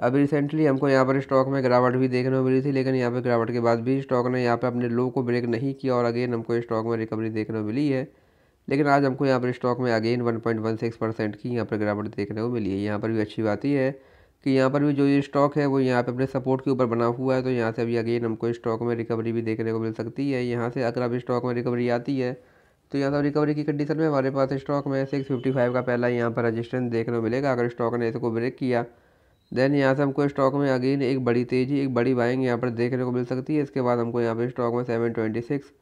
अब रिसेंटली हमको यहाँ पर स्टॉक में गिरावट भी देखने को मिली थी लेकिन यहाँ पर गिरावट के बाद भी स्टॉक ने यहाँ पर अपने लो को ब्रेक नहीं किया और अगेन हमको स्टॉक में रिकवरी देखने को मिली है लेकिन आज हमको यहाँ पर स्टॉक में अगेन सिक्स परसेंट की यहाँ पर गिरावट देखने को मिली है यहाँ पर भी अच्छी बात ही है कि यहाँ पर भी जो ये स्टॉक है वो यहाँ पे अपने सपोर्ट के ऊपर बना हुआ है तो यहाँ से अभी अगेन हमको स्टॉक में रिकवरी भी देखने को मिल सकती है यहाँ से अगर अभी स्टॉक में रिकवरी आती है तो यहाँ पर रिकवरी की कंडीशन में हमारे पास स्टॉक में सिक्स फिफ्टी फाइव का पहला यहाँ पर रजिस्टेंस देखने को मिलेगा अगर स्टॉक ने इसको ब्रेक किया देन यहाँ से हमको स्टॉक में अगेन एक बड़ी तेज़ी एक बड़ी बाइंग यहाँ पर देखने को मिल सकती है इसके बाद हमको यहाँ पर स्टॉक में सेवन ट्वेंटी सिक्स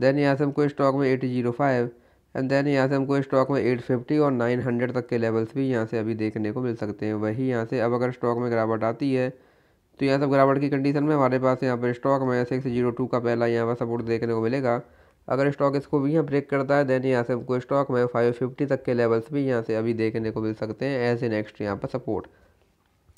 देन यहाँ से हमको स्टॉक में eight zero five and then यहाँ से हमको स्टॉक में एट फिफ्टी और नाइन हंड्रेड तक के लेवल्स भी यहाँ से अभी देखने को मिल सकते हैं वही यहाँ से अब अगर स्टॉक में गिरावट आती है तो यहाँ सब गिरावट की कंडीशन में हमारे पास यहाँ पर स्टॉक में सिक्स जीरो टू का पहला यहाँ पर सपोर्ट देखने को मिलेगा अगर स्टॉक इसको भी यहाँ ब्रेक करता है देन यहाँ से हमको स्टॉक में फाइव फिफ्टी तक के लेवल्स भी यहाँ से अभी देखने को मिल सकते हैं एज ए नेक्स्ट यहाँ पर सपोर्ट